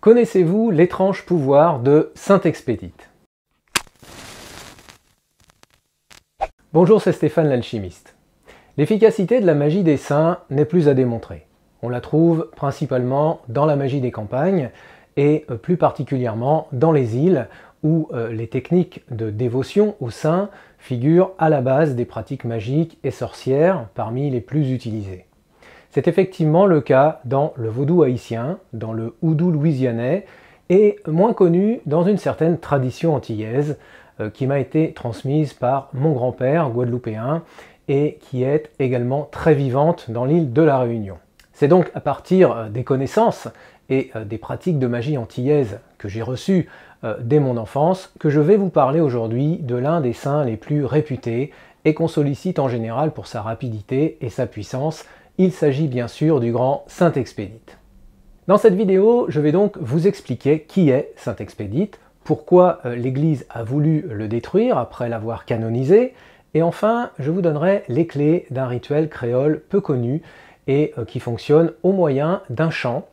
Connaissez-vous l'étrange pouvoir de Saint-Expédite Bonjour, c'est Stéphane l'alchimiste. L'efficacité de la magie des saints n'est plus à démontrer. On la trouve principalement dans la magie des campagnes et euh, plus particulièrement dans les îles où euh, les techniques de dévotion aux saints figurent à la base des pratiques magiques et sorcières parmi les plus utilisées. C'est effectivement le cas dans le vaudou haïtien, dans le houdou louisianais, et moins connu dans une certaine tradition antillaise euh, qui m'a été transmise par mon grand-père guadeloupéen et qui est également très vivante dans l'île de la Réunion. C'est donc à partir euh, des connaissances et euh, des pratiques de magie antillaise que j'ai reçues dès mon enfance que je vais vous parler aujourd'hui de l'un des saints les plus réputés et qu'on sollicite en général pour sa rapidité et sa puissance, il s'agit bien sûr du grand Saint-Expédite. Dans cette vidéo, je vais donc vous expliquer qui est Saint-Expédite, pourquoi euh, l'Église a voulu le détruire après l'avoir canonisé, et enfin, je vous donnerai les clés d'un rituel créole peu connu et euh, qui fonctionne au moyen d'un chant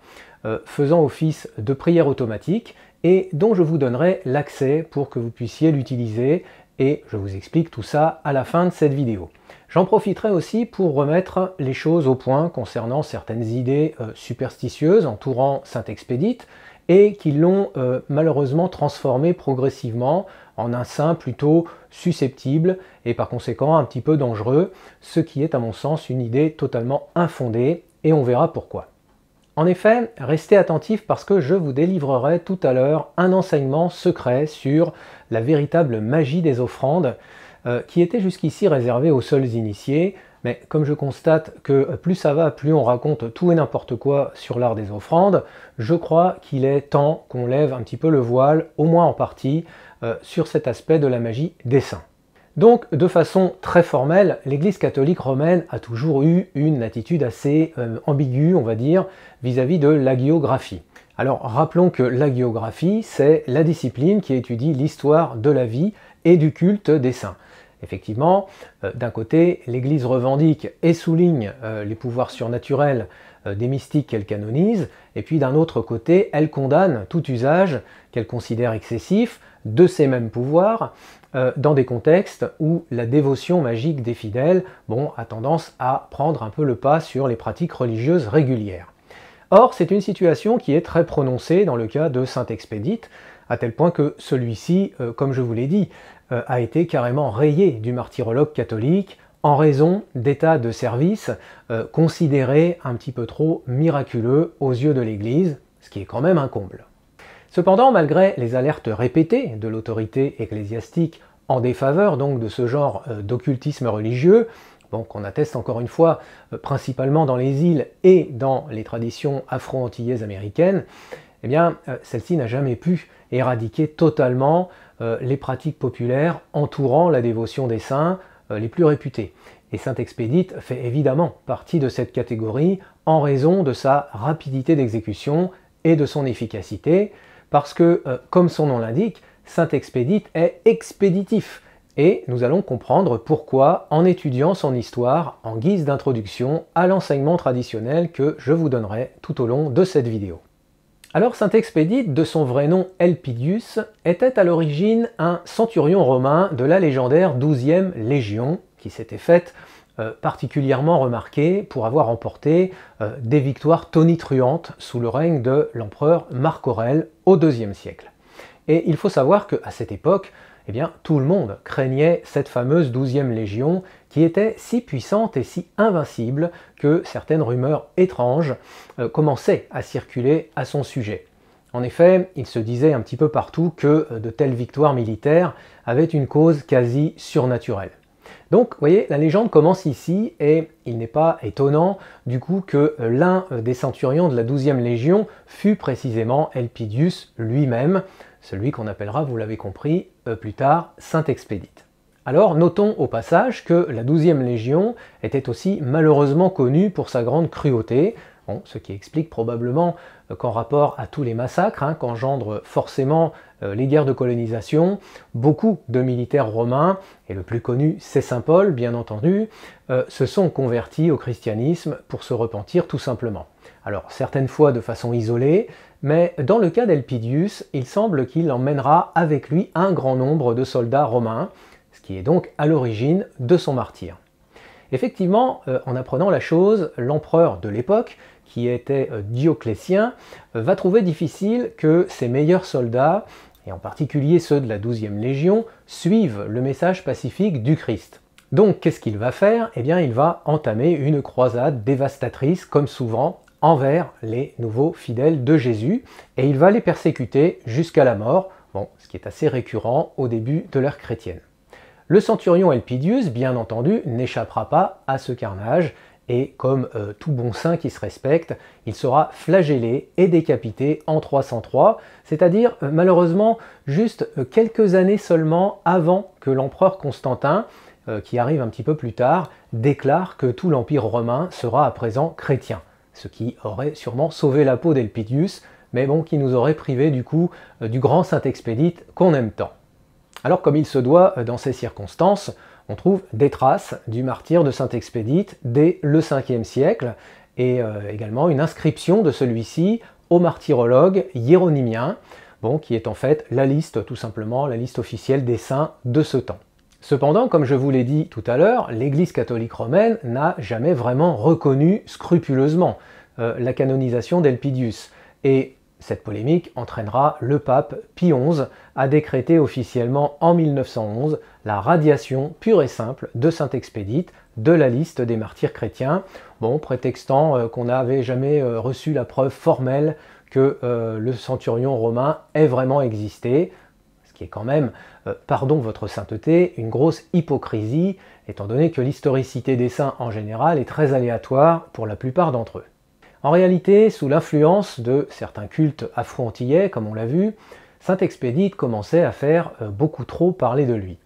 euh, faisant office de prière automatique et dont je vous donnerai l'accès pour que vous puissiez l'utiliser et je vous explique tout ça à la fin de cette vidéo. J'en profiterai aussi pour remettre les choses au point concernant certaines idées euh, superstitieuses entourant Saint-Expédite et qui l'ont euh, malheureusement transformé progressivement en un saint plutôt susceptible et par conséquent un petit peu dangereux, ce qui est à mon sens une idée totalement infondée et on verra pourquoi. En effet, restez attentifs parce que je vous délivrerai tout à l'heure un enseignement secret sur la véritable magie des offrandes euh, qui était jusqu'ici réservé aux seuls initiés, mais comme je constate que euh, plus ça va, plus on raconte tout et n'importe quoi sur l'art des offrandes, je crois qu'il est temps qu'on lève un petit peu le voile, au moins en partie, euh, sur cet aspect de la magie des saints. Donc, de façon très formelle, l'Église catholique romaine a toujours eu une attitude assez ambiguë, on va dire, vis-à-vis de de l'agiographie. Alors, rappelons que l'agiographie, c'est la discipline qui étudie l'histoire de la vie et du culte des saints. Effectivement, euh, d'un côté, l'Église revendique et souligne euh, les pouvoirs surnaturels euh, des mystiques qu'elle canonise, et puis d'un autre côté, elle condamne tout usage qu'elle considère excessif de ces mêmes pouvoirs dans des contextes où la dévotion magique des fidèles bon, a tendance à prendre un peu le pas sur les pratiques religieuses régulières. Or, c'est une situation qui est très prononcée dans le cas de Saint Expédite, à tel point que celui-ci, comme je vous l'ai dit, euh, a été carrément rayé du martyrologue catholique en raison d'états de service euh, considérés un petit peu trop miraculeux aux yeux de l'Église, ce qui est quand même un comble. Cependant, malgré les alertes répétées de l'autorité ecclésiastique en défaveur donc de ce genre euh, d'occultisme religieux, qu'on atteste encore une fois principalement dans les îles et dans les traditions afro-antillaises américaines, eh bien, celle-ci n'a jamais pu éradiquer totalement euh, les pratiques populaires entourant la dévotion des saints euh, les plus réputés. Et Saint Expédite fait évidemment partie de cette catégorie en raison de sa rapidité d'exécution et de son efficacité, parce que, euh, comme son nom l'indique, Saint Expédite est expéditif. Et nous allons comprendre pourquoi en étudiant son histoire en guise d'introduction à l'enseignement traditionnel que je vous donnerai tout au long de cette vidéo. Alors saint Expédite, de son vrai nom Elpidius, était à l'origine un centurion romain de la légendaire 12e Légion, qui s'était faite euh, particulièrement remarquée pour avoir emporté euh, des victoires tonitruantes sous le règne de l'empereur Marc Aurèle au 2e siècle. Et il faut savoir qu'à cette époque, eh bien, tout le monde craignait cette fameuse 12e Légion qui était si puissante et si invincible que certaines rumeurs étranges euh, commençaient à circuler à son sujet. En effet, il se disait un petit peu partout que euh, de telles victoires militaires avaient une cause quasi surnaturelle. Donc, vous voyez, la légende commence ici et il n'est pas étonnant du coup que euh, l'un des centurions de la 12e Légion fut précisément Elpidius lui-même, celui qu'on appellera, vous l'avez compris, euh, plus tard Saint-Expédite. Alors notons au passage que la 12e Légion était aussi malheureusement connue pour sa grande cruauté, ce qui explique probablement euh, qu'en rapport à tous les massacres hein, qu'engendrent forcément euh, les guerres de colonisation, beaucoup de militaires romains, et le plus connu c'est Saint Paul bien entendu, se sont convertis au christianisme pour se repentir tout simplement. Alors certaines fois de façon isolée, mais dans le cas d'Elpidius, il semble qu'il emmènera avec lui un grand nombre de soldats romains, ce qui est donc à l'origine de son martyr. Effectivement, euh, en apprenant la chose, l'empereur de l'époque, qui était euh, Dioclétien, euh, va trouver difficile que ses meilleurs soldats, et en particulier ceux de la 12e Légion, suivent le message pacifique du Christ. Donc qu'est-ce qu'il va faire Eh bien il va entamer une croisade dévastatrice, comme souvent, envers les nouveaux fidèles de Jésus et il va les persécuter jusqu'à la mort, bon, ce qui est assez récurrent au début de l'ère chrétienne. Le centurion Elpidius, bien entendu, n'échappera pas à ce carnage et comme euh, tout bon saint qui se respecte, il sera flagellé et décapité en 303, c'est-à-dire euh, malheureusement juste euh, quelques années seulement avant que l'empereur Constantin, qui arrive un petit peu plus tard, déclare que tout l'Empire romain sera à présent chrétien ce qui aurait sûrement sauvé la peau d'Elpidius, mais bon, qui nous aurait privé du coup euh, du grand saint expédite qu'on aime tant. Alors comme il se doit euh, dans ces circonstances, on trouve des traces du martyr de saint expédite dès le 5 siècle, et euh, également une inscription de celui-ci au martyrologue hieronymien, bon, qui est en fait la liste, tout simplement, la liste officielle des saints de ce temps. Cependant, comme je vous l'ai dit tout à l'heure, l'Église catholique romaine n'a jamais vraiment reconnu scrupuleusement euh, la canonisation d'Elpidius. Et cette polémique entraînera le pape Pie XI à décréter officiellement en 1911 la radiation pure et simple de saint expédite de la liste des martyrs chrétiens, bon, prétextant euh, qu'on n'avait jamais euh, reçu la preuve formelle que le centurion romain ait vraiment existé, qui est quand même, euh, pardon votre sainteté, une grosse hypocrisie, étant donné que l'historicité des saints en général est très aléatoire pour la plupart d'entre eux. En réalité, sous l'influence de certains cultes afro comme on l'a vu, Saint Expédite commençait à faire euh, beaucoup trop parler de lui.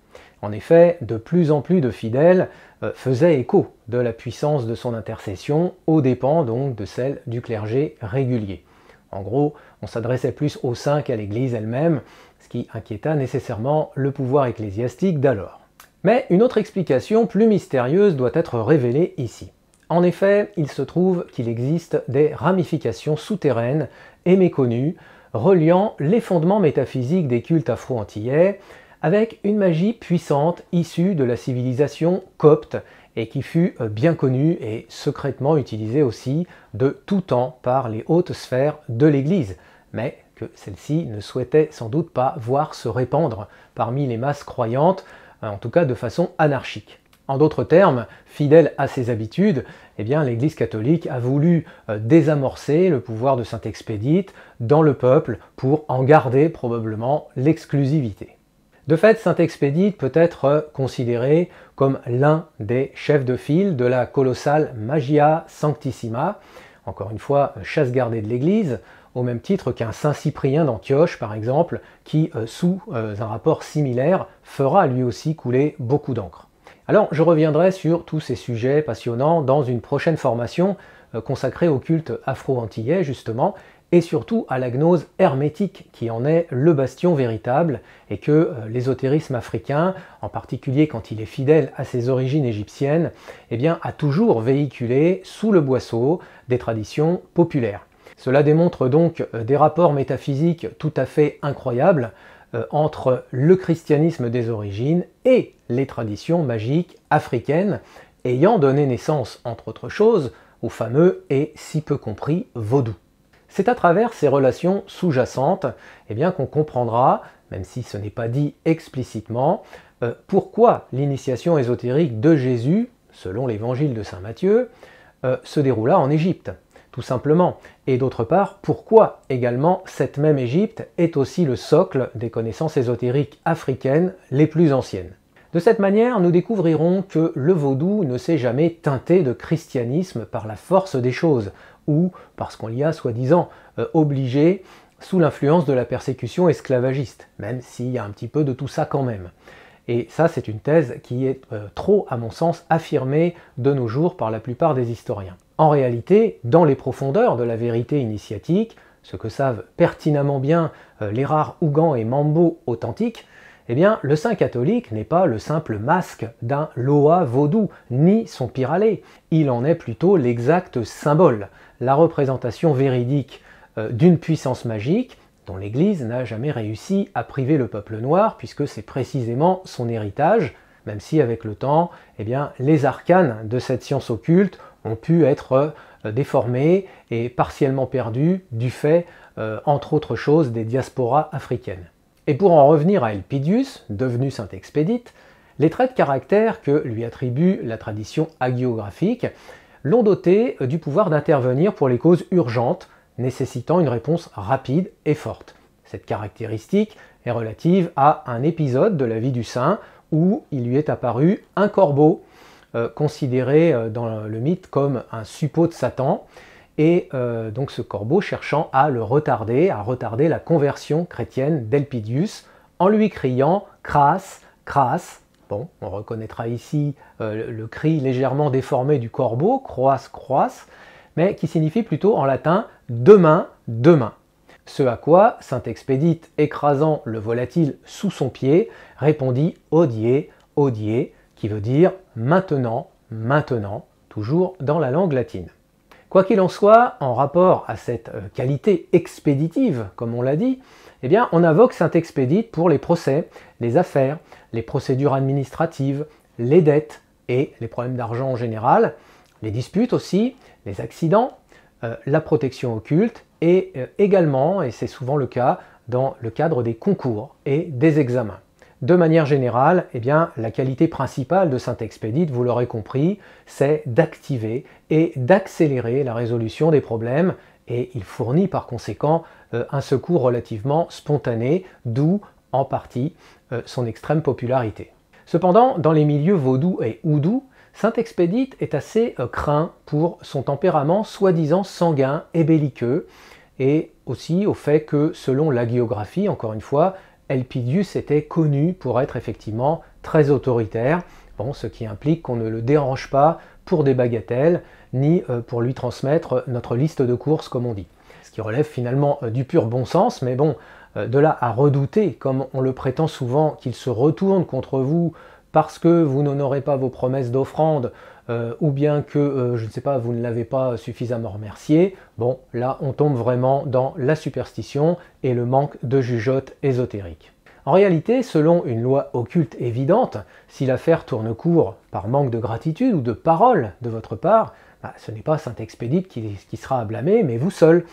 En effet, de plus en plus de fidèles euh, faisaient écho de la puissance de son intercession, aux dépens donc de celle du clergé régulier. En gros, on s'adressait plus aux saints qu'à l'Église elle-même, qui inquiéta nécessairement le pouvoir ecclésiastique d'alors. Mais une autre explication plus mystérieuse doit être révélée ici. En effet, il se trouve qu'il existe des ramifications souterraines et méconnues reliant les fondements métaphysiques des cultes afro-antillais avec une magie puissante issue de la civilisation copte et qui fut euh, bien connue et secrètement utilisée aussi de tout temps par les hautes sphères de l'Église, mais que celle-ci ne souhaitait sans doute pas voir se répandre parmi les masses croyantes, euh, en tout cas de façon anarchique. En d'autres termes, fidèle à ses habitudes, eh bien, l'Église catholique a voulu euh, désamorcer le pouvoir de Saint Expédite dans le peuple pour en garder probablement l'exclusivité. De fait, Saint Expédite peut être euh, considéré comme l'un des chefs de file de la colossale Magia Sanctissima, encore une fois chasse gardée de l'Église, au même titre qu'un Saint Cyprien d'Antioche, par exemple, qui, euh, sous euh, un rapport similaire, fera lui aussi couler beaucoup d'encre. Alors, je reviendrai sur tous ces sujets passionnants dans une prochaine formation euh, consacrée au culte afro-antillais, justement, et surtout à la gnose hermétique qui en est le bastion véritable et que l'ésotérisme africain, en particulier quand il est fidèle à ses origines égyptiennes, eh bien, a toujours véhiculé sous le boisseau des traditions populaires. Cela démontre donc euh, des rapports métaphysiques tout à fait incroyables euh, entre le christianisme des origines et les traditions magiques africaines, ayant donné naissance, entre autres choses, au fameux et si peu compris vaudou. C'est à travers ces relations sous-jacentes eh qu'on comprendra, même si ce n'est pas dit explicitement, euh, pourquoi l'initiation ésotérique de Jésus, selon l'évangile de Saint Matthieu, se déroula en Égypte tout simplement. Et d'autre part, pourquoi également cette même Égypte est aussi le socle des connaissances ésotériques africaines les plus anciennes. De cette manière, nous découvrirons que le vaudou ne s'est jamais teinté de christianisme par la force des choses, ou parce qu'on l'y a soi-disant euh, obligé sous l'influence de la persécution esclavagiste, même s'il y a un petit peu de tout ça quand même. Et ça, c'est une thèse qui est euh, trop, à mon sens, affirmée de nos jours par la plupart des historiens. En réalité, dans les profondeurs de la vérité initiatique, ce que savent pertinemment bien euh, les rares Ougans et Mambo authentiques, eh bien, le saint catholique n'est pas le simple masque d'un Loa vaudou, ni son pyralé. Il en est plutôt l'exact symbole, la représentation véridique euh, d'une puissance magique dont l'Église n'a jamais réussi à priver le peuple noir, puisque c'est précisément son héritage, même si avec le temps, eh bien, les arcanes de cette science occulte ont pu être euh, déformés et partiellement perdus du fait, euh, entre autres choses, des diasporas africaines. Et pour en revenir à Elpidius, devenu saint expédite, les traits de caractère que lui attribue la tradition hagiographique l'ont doté euh, du pouvoir d'intervenir pour les causes urgentes, nécessitant une réponse rapide et forte. Cette caractéristique est relative à un épisode de la vie du saint où il lui est apparu un corbeau euh, considéré euh, dans le mythe comme un suppôt de Satan, et euh, donc ce corbeau cherchant à le retarder, à retarder la conversion chrétienne d'Elpidius, en lui criant Crasse, crasse. Bon, on reconnaîtra ici le cri légèrement déformé du corbeau, croasse, croasse, mais qui signifie plutôt en latin demain, demain. Ce à quoi saint Expédite, écrasant le volatile sous son pied, répondit Odier, odier, qui veut dire maintenant, maintenant, toujours dans la langue latine. Quoi qu'il en soit, en rapport à cette euh, qualité expéditive, comme on l'a dit, eh bien, on invoque Saint expédite pour les procès, les affaires, les procédures administratives, les dettes et les problèmes d'argent en général, les disputes aussi, les accidents, euh, la protection occulte et euh, également, et c'est souvent le cas, dans le cadre des concours et des examens. De manière générale, eh bien, la qualité principale de saint expédite vous l'aurez compris, c'est d'activer et d'accélérer la résolution des problèmes et il fournit par conséquent euh, un secours relativement spontané, d'où en partie euh, son extrême popularité. Cependant, dans les milieux vaudou et houdous, saint expédite est assez euh, craint pour son tempérament soi-disant sanguin et belliqueux, et aussi au fait que, selon la géographie encore une fois, Elpidius était connu pour être effectivement très autoritaire, bon, ce qui implique qu'on ne le dérange pas pour des bagatelles, ni euh, pour lui transmettre euh, notre liste de courses, comme on dit. Ce qui relève finalement euh, du pur bon sens, mais bon, de là à redouter, comme on le prétend souvent, qu'il se retourne contre vous parce que vous n'honorez pas vos promesses d'offrande, euh, ou bien que, euh, je ne sais pas, vous ne l'avez pas suffisamment remercié, bon, là, on tombe vraiment dans la superstition et le manque de jugeote ésotérique. En réalité, selon une loi occulte évidente, si l'affaire tourne court par manque de gratitude ou de parole de votre part, bah, ce n'est pas Saint-Expédite qui, qui sera à blâmer, mais vous seul.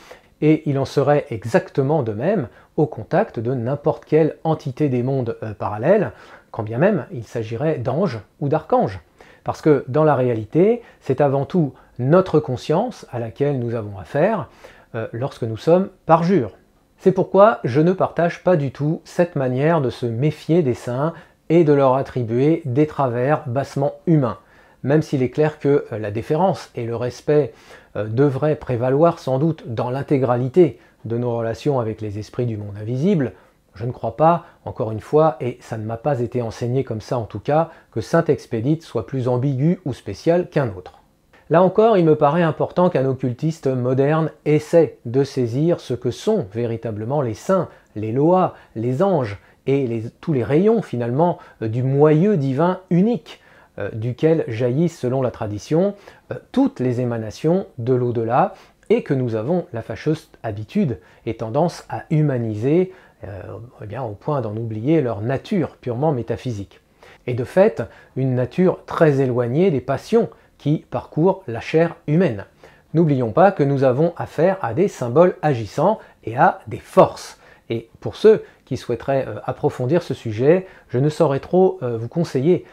Et il en serait exactement de même au contact de n'importe quelle entité des mondes euh, parallèles, quand bien même il s'agirait d'anges ou d'archanges. Parce que dans la réalité, c'est avant tout notre conscience à laquelle nous avons affaire euh, lorsque nous sommes jure. C'est pourquoi je ne partage pas du tout cette manière de se méfier des saints et de leur attribuer des travers bassement humains. Même s'il est clair que euh, la déférence et le respect euh, devraient prévaloir sans doute dans l'intégralité de nos relations avec les esprits du monde invisible, je ne crois pas, encore une fois, et ça ne m'a pas été enseigné comme ça en tout cas, que saint expédite soit plus ambigu ou spécial qu'un autre. Là encore, il me paraît important qu'un occultiste moderne essaie de saisir ce que sont véritablement les saints, les lois, les anges, et tous les rayons finalement euh, du moyeu divin unique euh, duquel jaillissent selon la tradition euh, toutes les émanations de l'au-delà et que nous avons la fâcheuse habitude et tendance à humaniser euh, eh bien, au point d'en oublier leur nature purement métaphysique. Et de fait, une nature très éloignée des passions qui parcourent la chair humaine. N'oublions pas que nous avons affaire à des symboles agissants et à des forces. Et pour ceux qui souhaiteraient euh, approfondir ce sujet, je ne saurais trop euh, vous conseiller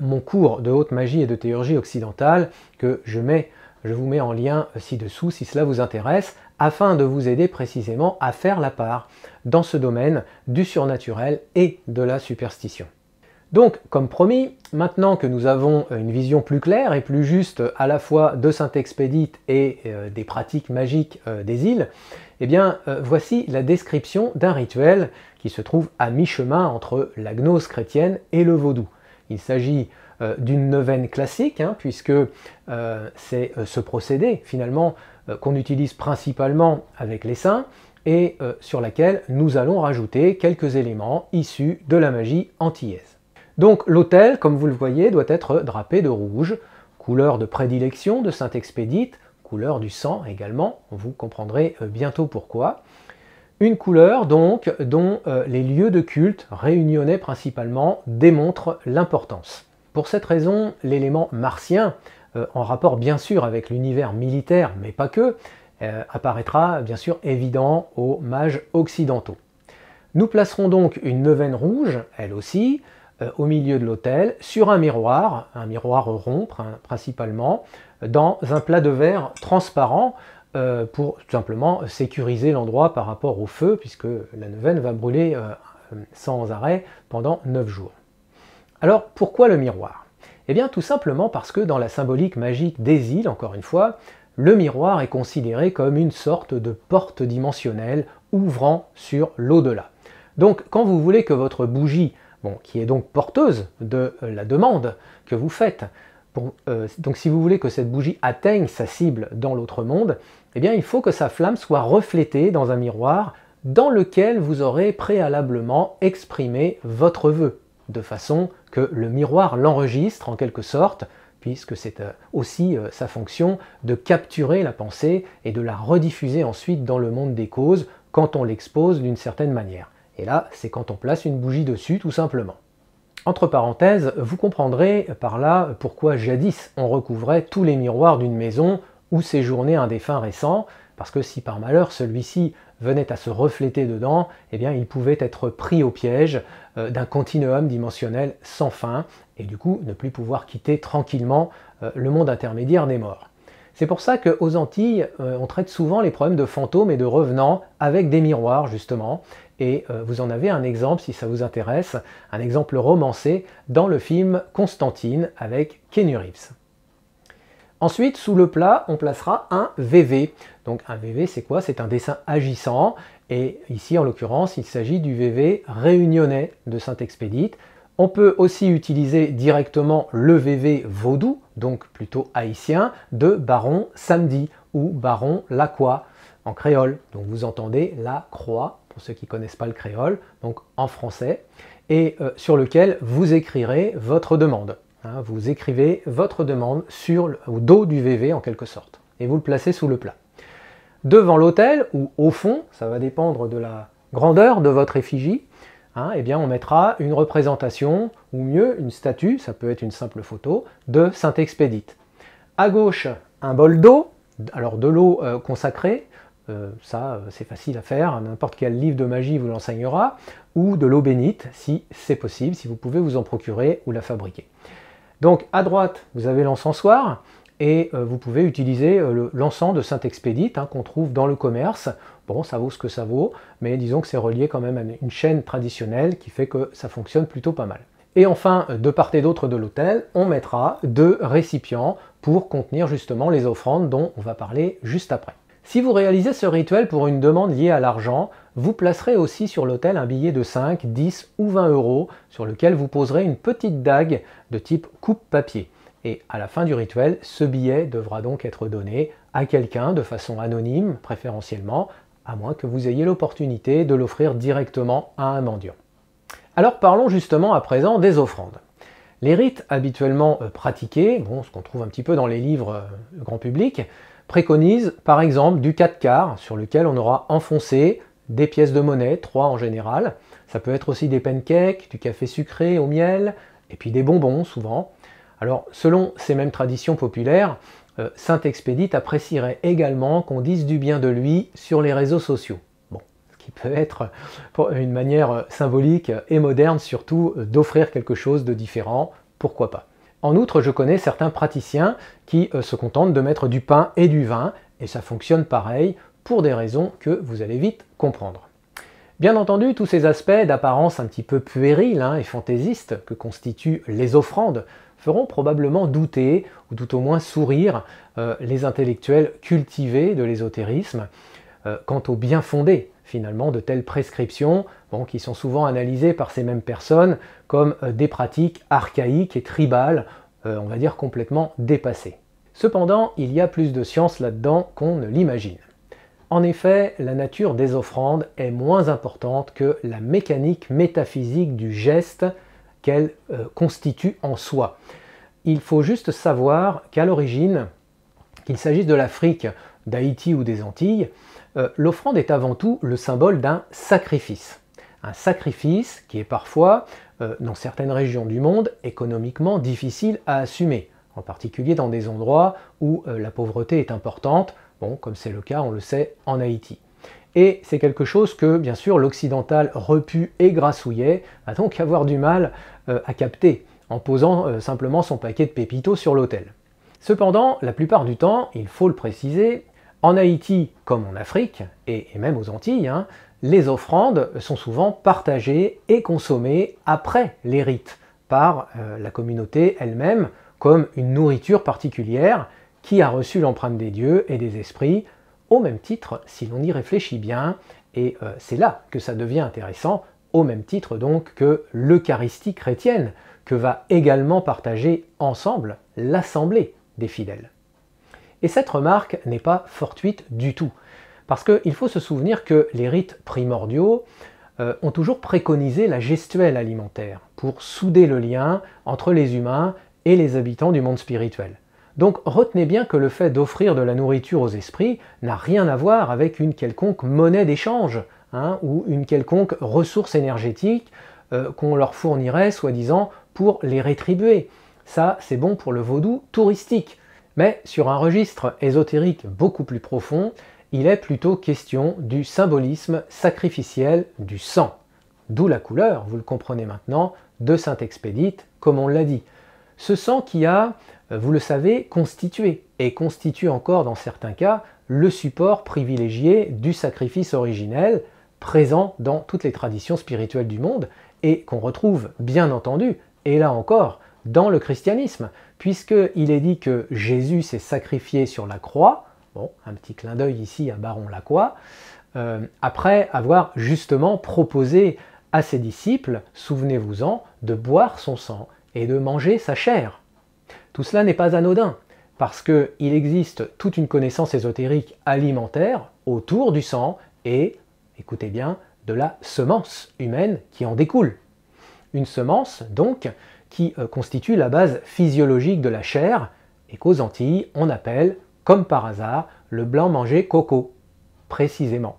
mon cours de haute magie et de théurgie occidentale que je mets je vous mets en lien ci-dessous si cela vous intéresse, afin de vous aider précisément à faire la part dans ce domaine du surnaturel et de la superstition. Donc, comme promis, maintenant que nous avons euh, une vision plus claire et plus juste euh, à la fois de Saint-Expédite et euh, des pratiques magiques des îles, eh bien, voici la description d'un rituel qui se trouve à mi-chemin entre la gnose chrétienne et le vaudou. Il s'agit d'une neuvaine classique, hein, puisque c'est ce procédé finalement qu'on utilise principalement avec les saints, et euh, sur laquelle nous allons rajouter quelques éléments issus de la magie antillaise. Donc l'autel, comme vous le voyez, doit être drapé de rouge, couleur de prédilection de Saint Expédite, couleur du sang également, vous comprendrez euh, bientôt pourquoi. Une couleur donc dont euh, les lieux de culte réunionnais principalement démontrent l'importance. Pour cette raison, l'élément martien, en rapport bien sûr avec l'univers militaire, mais pas que, euh, apparaîtra bien sûr évident aux mages occidentaux. Nous placerons donc une neuvaine rouge, elle aussi, euh, au milieu de l'autel, sur un miroir, un miroir rond principalement, dans un plat de verre transparent euh, pour tout simplement sécuriser l'endroit par rapport au feu, puisque la neuvaine va brûler sans arrêt pendant 9 jours. Alors pourquoi le miroir Eh bien tout simplement parce que dans la symbolique magique des îles, encore une fois, le miroir est considéré comme une sorte de porte dimensionnelle ouvrant sur l'au-delà. Donc quand vous voulez que votre bougie, qui est donc porteuse de euh, la demande que vous faites, euh, donc si vous voulez que cette bougie atteigne sa cible dans l'autre monde, eh bien il faut que sa flamme soit reflétée dans un miroir dans lequel vous aurez préalablement exprimé votre vœu, de façon que le miroir l'enregistre en quelque sorte, puisque c'est euh, aussi euh, sa fonction de capturer la pensée et de la rediffuser ensuite dans le monde des causes quand on l'expose d'une certaine manière. Et là, c'est quand on place une bougie dessus, tout simplement. Entre parenthèses, vous comprendrez euh, par là pourquoi jadis on recouvrait tous les miroirs d'une maison où séjournait un défunt récent, parce que si par malheur celui-ci venait à se refléter dedans, eh bien il pouvait être pris au piège d'un continuum dimensionnel sans fin et du coup ne plus pouvoir quitter tranquillement euh, le monde intermédiaire des morts. C'est pour ça qu'aux Antilles, euh, on traite souvent les problèmes de fantômes et de revenants avec des miroirs, justement. Et euh, vous en avez un exemple, si ça vous intéresse, un exemple romancé dans le film Constantine avec Kenurips. Ensuite, sous le plat, on placera un VV. Donc un VV, c'est quoi C'est un dessin agissant. Et ici, en l'occurrence, il s'agit du VV réunionnais de Saint-Expédite, on peut aussi utiliser directement le VV vaudou, donc plutôt haïtien, de Baron Samedi ou Baron Lacroix en créole. Donc vous entendez la croix, pour ceux qui ne connaissent pas le créole, donc en français, et euh, sur lequel vous écrirez votre demande. Hein. vous écrivez votre demande sur le, au dos du VV en quelque sorte, et vous le placez sous le plat. Devant l'autel ou au fond, ça va dépendre de la grandeur de votre effigie, Hein, eh bien on mettra une représentation, ou mieux une statue, ça peut être une simple photo, de Saint Expédite. À gauche, un bol d'eau, alors de l'eau euh, consacrée, euh, ça euh, c'est facile à faire, n'importe quel livre de magie vous l'enseignera, ou de l'eau bénite si c'est possible, si vous pouvez vous en procurer ou la fabriquer. Donc à droite, vous avez l'encensoir, et vous pouvez utiliser l'encens de Saint Expédite hein, qu'on trouve dans le commerce Bon, ça vaut ce que ça vaut, mais disons que c'est relié quand même à une chaîne traditionnelle qui fait que ça fonctionne plutôt pas mal. Et enfin, euh, de part et d'autre de l'hôtel, on mettra deux récipients pour contenir justement les offrandes dont on va parler juste après. Si vous réalisez ce rituel pour une demande liée à l'argent, vous placerez aussi sur l'hôtel un billet de 5, 10 ou 20 euros sur lequel vous poserez une petite dague de type coupe-papier. Et à la fin du rituel, ce billet devra donc être donné à quelqu'un de façon anonyme, préférentiellement, à moins que vous ayez l'opportunité de l'offrir directement à un mendiant. Alors parlons justement à présent des offrandes. Les rites habituellement euh, pratiqués, ce qu'on trouve un petit peu dans les livres euh, grand public, préconisent par exemple du 4 quarts sur lequel on aura enfoncé des pièces de monnaie, 3 en général. Ça peut être aussi des pancakes, du café sucré au miel, et puis des bonbons souvent. Alors selon ces mêmes traditions populaires, euh, Saint Expédite apprécierait également qu'on dise du bien de lui sur les réseaux sociaux. Bon, ce qui peut être une manière euh, symbolique et moderne surtout euh, d'offrir quelque chose de différent, pourquoi pas. En outre, je connais certains praticiens qui se contentent de mettre du pain et du vin, et ça fonctionne pareil pour des raisons que vous allez vite comprendre. Bien entendu, tous ces aspects d'apparence un petit peu puérile hein, et fantaisistes que constituent les offrandes feront probablement douter, ou tout au moins sourire, euh, les intellectuels cultivés de l'ésotérisme euh, quant au bien fondé finalement de telles prescriptions, qui sont souvent analysées par ces mêmes personnes comme euh, des pratiques archaïques et tribales, on va dire complètement dépassées. Cependant, il y a plus de science là-dedans qu'on ne l'imagine. En effet, la nature des offrandes est moins importante que la mécanique métaphysique du geste qu'elle euh, constitue en soi. Il faut juste savoir qu'à l'origine, qu'il s'agisse de l'Afrique, d'Haïti ou des Antilles, euh, l'offrande est avant tout le symbole d'un sacrifice. Un sacrifice qui est parfois, euh, dans certaines régions du monde, économiquement difficile à assumer, en particulier dans des endroits où la pauvreté est importante, bon, comme c'est le cas, on le sait, en Haïti. Et c'est quelque chose que, bien sûr, l'occidental repu et grassouillet va donc avoir du mal euh, à capter en posant euh, simplement son paquet de pépitos sur l'autel. Cependant, la plupart du temps, il faut le préciser, en Haïti comme en Afrique, et, même aux Antilles, hein, les offrandes sont souvent partagées et consommées après les rites par euh, la communauté elle-même comme une nourriture particulière qui a reçu l'empreinte des dieux et des esprits au même titre, si l'on y réfléchit bien, et euh, c'est là que ça devient intéressant, au même titre donc que l'Eucharistie chrétienne, que va également partager ensemble l'assemblée des fidèles. Et cette remarque n'est pas fortuite du tout, parce qu'il faut se souvenir que les rites primordiaux euh, ont toujours préconisé la gestuelle alimentaire pour souder le lien entre les humains et les habitants du monde spirituel. Donc retenez bien que le fait d'offrir de la nourriture aux esprits n'a rien à voir avec une quelconque monnaie d'échange hein, ou une quelconque ressource énergétique euh, qu'on leur fournirait soi-disant pour les rétribuer. Ça, c'est bon pour le vaudou touristique. Mais sur un registre ésotérique beaucoup plus profond, il est plutôt question du symbolisme sacrificiel du sang. D'où la couleur, vous le comprenez maintenant, de Saint-Expédite, comme on l'a dit. Ce sang qui a vous le savez, constitué, et constitue encore dans certains cas le support privilégié du sacrifice originel présent dans toutes les traditions spirituelles du monde et qu'on retrouve bien entendu, et là encore, dans le christianisme, puisqu'il est dit que Jésus s'est sacrifié sur la croix, bon, un petit clin d'œil ici à Baron Lacroix, euh, après avoir justement proposé à ses disciples, souvenez-vous-en, de boire son sang et de manger sa chair. Tout cela n'est pas anodin, parce qu'il existe toute une connaissance ésotérique alimentaire autour du sang et, écoutez bien, de la semence humaine qui en découle. Une semence, donc, qui euh, constitue la base physiologique de la chair et qu'aux Antilles, on appelle, comme par hasard, le blanc mangé coco, précisément.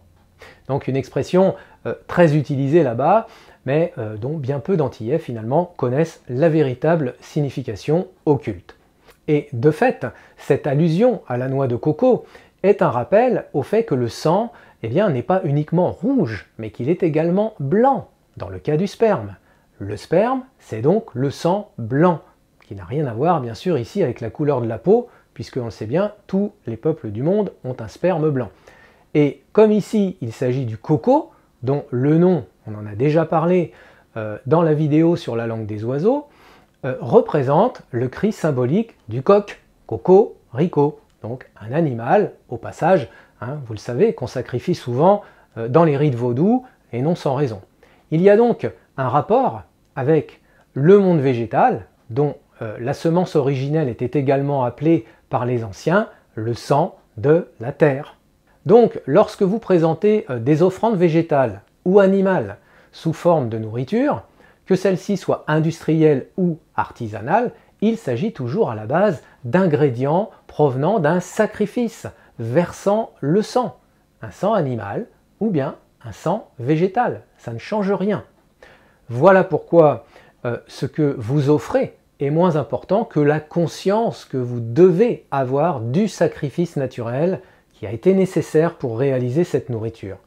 Donc une expression euh, très utilisée là-bas, mais euh, dont bien peu d'Antillais finalement connaissent la véritable signification occulte. Et de fait, cette allusion à la noix de coco est un rappel au fait que le sang eh n'est pas uniquement rouge, mais qu'il est également blanc, dans le cas du sperme. Le sperme, c'est donc le sang blanc, qui n'a rien à voir bien sûr ici avec la couleur de la peau, puisque on le sait bien, tous les peuples du monde ont un sperme blanc. Et comme ici il s'agit du coco, dont le nom, on en a déjà parlé euh, dans la vidéo sur la langue des oiseaux, euh, représente le cri symbolique du coq, coco, rico, donc un animal, au passage, hein, vous le savez, qu'on sacrifie souvent euh, dans les rites vaudous, et non sans raison. Il y a donc un rapport avec le monde végétal, dont la semence originelle était également appelée par les anciens le sang de la terre. Donc, lorsque vous présentez euh, des offrandes végétales ou animales sous forme de nourriture, que celle-ci soit industrielle ou artisanale, il s'agit toujours à la base d'ingrédients provenant d'un sacrifice versant le sang, un sang animal ou bien un sang végétal. Ça ne change rien. Voilà pourquoi euh, ce que vous offrez est moins important que la conscience que vous devez avoir du sacrifice naturel a été nécessaire pour réaliser cette nourriture.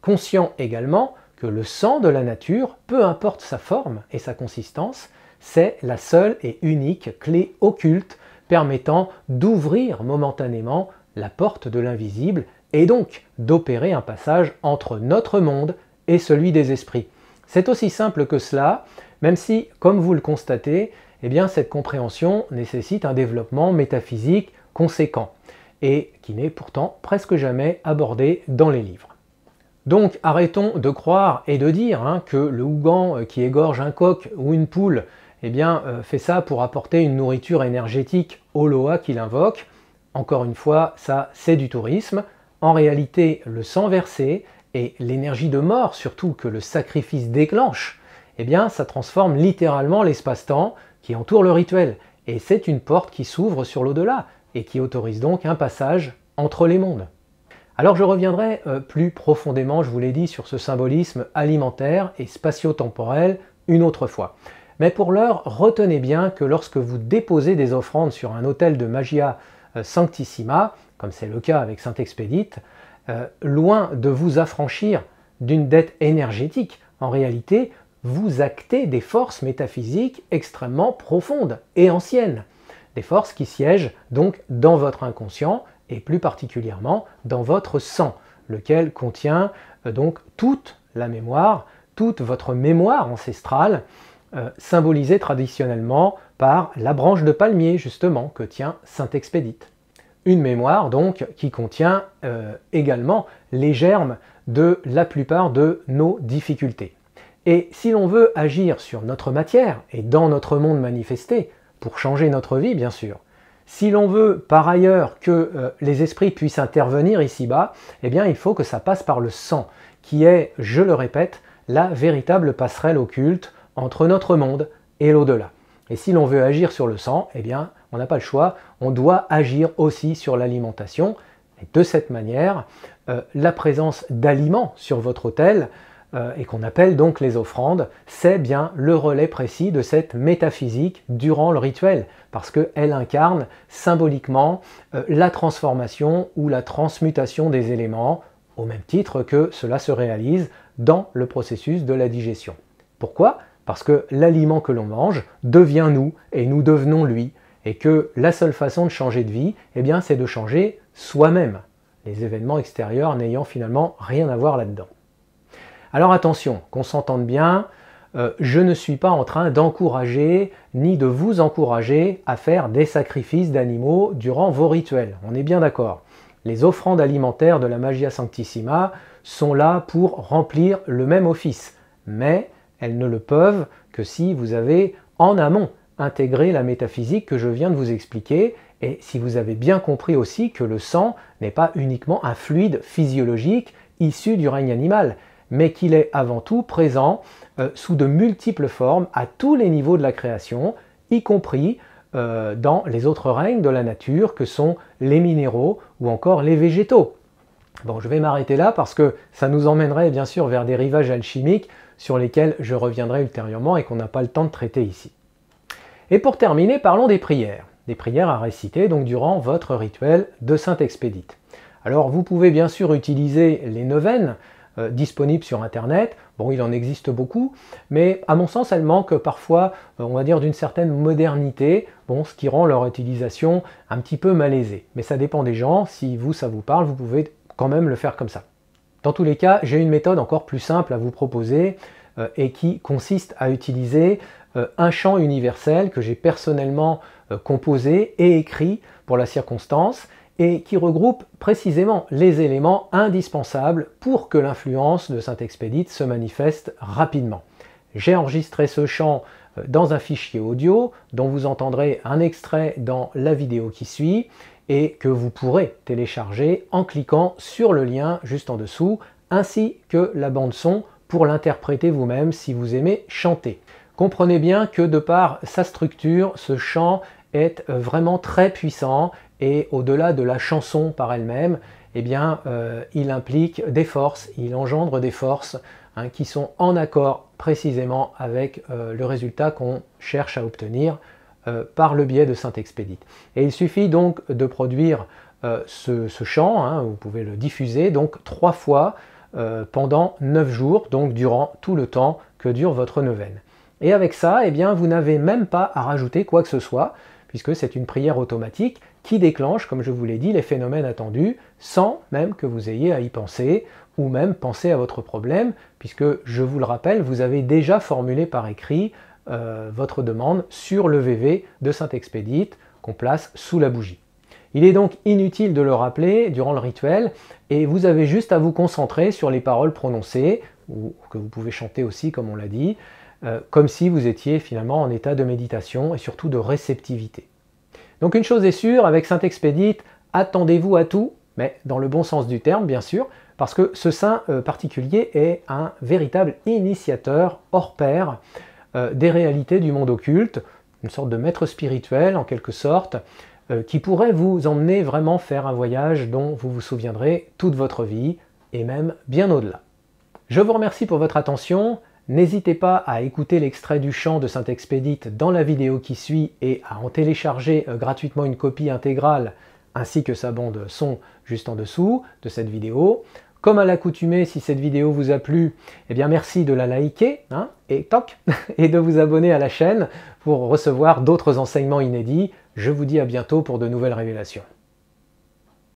Conscient également que le sang de la nature, peu importe sa forme et sa consistance, c'est la seule et unique clé occulte permettant d'ouvrir momentanément la porte de l'invisible et donc d'opérer un passage entre notre monde et celui des esprits. C'est aussi simple que cela, même si, comme vous le constatez, eh bien, cette compréhension nécessite un développement métaphysique conséquent et qui n'est pourtant presque jamais abordé dans les livres. Donc arrêtons de croire et de dire hein, que le hougan euh, qui égorge un coq ou une poule eh bien, euh, fait ça pour apporter une nourriture énergétique au loa qu'il invoque. Encore une fois, ça c'est du tourisme. En réalité, le sang versé et l'énergie de mort surtout que le sacrifice déclenche, eh bien ça transforme littéralement l'espace-temps qui entoure le rituel. Et c'est une porte qui s'ouvre sur l'au-delà et qui autorise donc un passage entre les mondes. Alors je reviendrai euh, plus profondément, je vous l'ai dit, sur ce symbolisme alimentaire et spatio-temporel une autre fois. Mais pour l'heure, retenez bien que lorsque vous déposez des offrandes sur un hôtel de Magia euh, Sanctissima, comme c'est le cas avec Saint Expédite, euh, loin de vous affranchir d'une dette énergétique, en réalité, vous actez des forces métaphysiques extrêmement profondes et anciennes forces qui siègent donc dans votre inconscient et plus particulièrement dans votre sang, lequel contient euh, donc toute la mémoire, toute votre mémoire ancestrale, euh, symbolisée traditionnellement par la branche de palmier justement que tient Saint Expédite. Une mémoire donc qui contient euh, également les germes de la plupart de nos difficultés. Et si l'on veut agir sur notre matière et dans notre monde manifesté, pour changer notre vie, bien sûr. Si l'on veut par ailleurs que euh, les esprits puissent intervenir ici-bas, eh bien il faut que ça passe par le sang, qui est, je le répète, la véritable passerelle occulte entre notre monde et l'au-delà. Et si l'on veut agir sur le sang, eh bien on n'a pas le choix, on doit agir aussi sur l'alimentation. Et de cette manière, euh, la présence d'aliments sur votre hôtel euh, et qu'on appelle donc les offrandes, c'est bien le relais précis de cette métaphysique durant le rituel, parce qu'elle incarne symboliquement euh, la transformation ou la transmutation des éléments, au même titre que cela se réalise dans le processus de la digestion. Pourquoi Parce que l'aliment que l'on mange devient nous et nous devenons lui, et que la seule façon de changer de vie, eh bien, c'est de changer soi-même, les événements extérieurs n'ayant finalement rien à voir là-dedans. Alors attention, qu'on s'entende bien, euh, je ne suis pas en train d'encourager ni de vous encourager à faire des sacrifices d'animaux durant vos rituels. On est bien d'accord. Les offrandes alimentaires de la Magia Sanctissima sont là pour remplir le même office, mais elles ne le peuvent que si vous avez en amont intégré la métaphysique que je viens de vous expliquer et si vous avez bien compris aussi que le sang n'est pas uniquement un fluide physiologique issu du règne animal, mais qu'il est avant tout présent euh, sous de multiples formes à tous les niveaux de la création, y compris euh, dans les autres règnes de la nature que sont les minéraux ou encore les végétaux. Bon, je vais m'arrêter là parce que ça nous emmènerait bien sûr vers des rivages alchimiques sur lesquels je reviendrai ultérieurement et qu'on n'a pas le temps de traiter ici. Et pour terminer, parlons des prières. Des prières à réciter donc durant votre rituel de Sainte Expédite. Alors vous pouvez bien sûr utiliser les neuvaines, euh, disponible disponibles sur Internet. Bon, il en existe beaucoup, mais à mon sens, elles manquent parfois, euh, on va dire, d'une certaine modernité, bon, ce qui rend leur utilisation un petit peu malaisée. Mais ça dépend des gens, si vous, ça vous parle, vous pouvez quand même le faire comme ça. Dans tous les cas, j'ai une méthode encore plus simple à vous proposer euh, et qui consiste à utiliser un champ universel que j'ai personnellement composé et écrit pour la circonstance et qui regroupe précisément les éléments indispensables pour que l'influence de saint expédite se manifeste rapidement. J'ai enregistré ce chant euh, dans un fichier audio dont vous entendrez un extrait dans la vidéo qui suit et que vous pourrez télécharger en cliquant sur le lien juste en dessous ainsi que la bande son pour l'interpréter vous-même si vous aimez chanter. Comprenez bien que de par sa structure, ce chant est euh, vraiment très puissant et au-delà de la chanson par elle-même, eh bien, euh, il implique des forces, il engendre des forces hein, qui sont en accord précisément avec euh, le résultat qu'on cherche à obtenir par le biais de Saint-Expédite. Et il suffit donc de produire ce, chant, hein, vous pouvez le diffuser donc trois fois pendant neuf jours, donc durant tout le temps que dure votre neuvaine. Et avec ça, eh bien, vous n'avez même pas à rajouter quoi que ce soit, puisque c'est une prière automatique qui déclenche, comme je vous l'ai dit, les phénomènes attendus, sans même que vous ayez à y penser, ou même penser à votre problème, puisque, je vous le rappelle, vous avez déjà formulé par écrit euh, votre demande sur le VV de Saint-Expédite qu'on place sous la bougie. Il est donc inutile de le rappeler durant le rituel, et vous avez juste à vous concentrer sur les paroles prononcées, ou que vous pouvez chanter aussi, comme on l'a dit, euh, comme si vous étiez finalement en état de méditation et surtout de réceptivité. Donc une chose est sûre, avec Saint-Expédite, attendez-vous à tout, mais dans le bon sens du terme bien sûr, parce que ce saint euh, particulier est un véritable initiateur hors pair euh, des réalités du monde occulte, une sorte de maître spirituel en quelque sorte, qui pourrait vous emmener vraiment faire un voyage dont vous vous souviendrez toute votre vie, et même bien au-delà. Je vous remercie pour votre attention, N'hésitez pas à écouter l'extrait du chant de Saint-Expédite dans la vidéo qui suit et à en télécharger euh, gratuitement une copie intégrale ainsi que sa bande son juste en dessous de cette vidéo. Comme à l'accoutumée, si cette vidéo vous a plu, eh bien merci de la liker hein, et toc, et de vous abonner à la chaîne pour recevoir d'autres enseignements inédits. Je vous dis à bientôt pour de nouvelles révélations.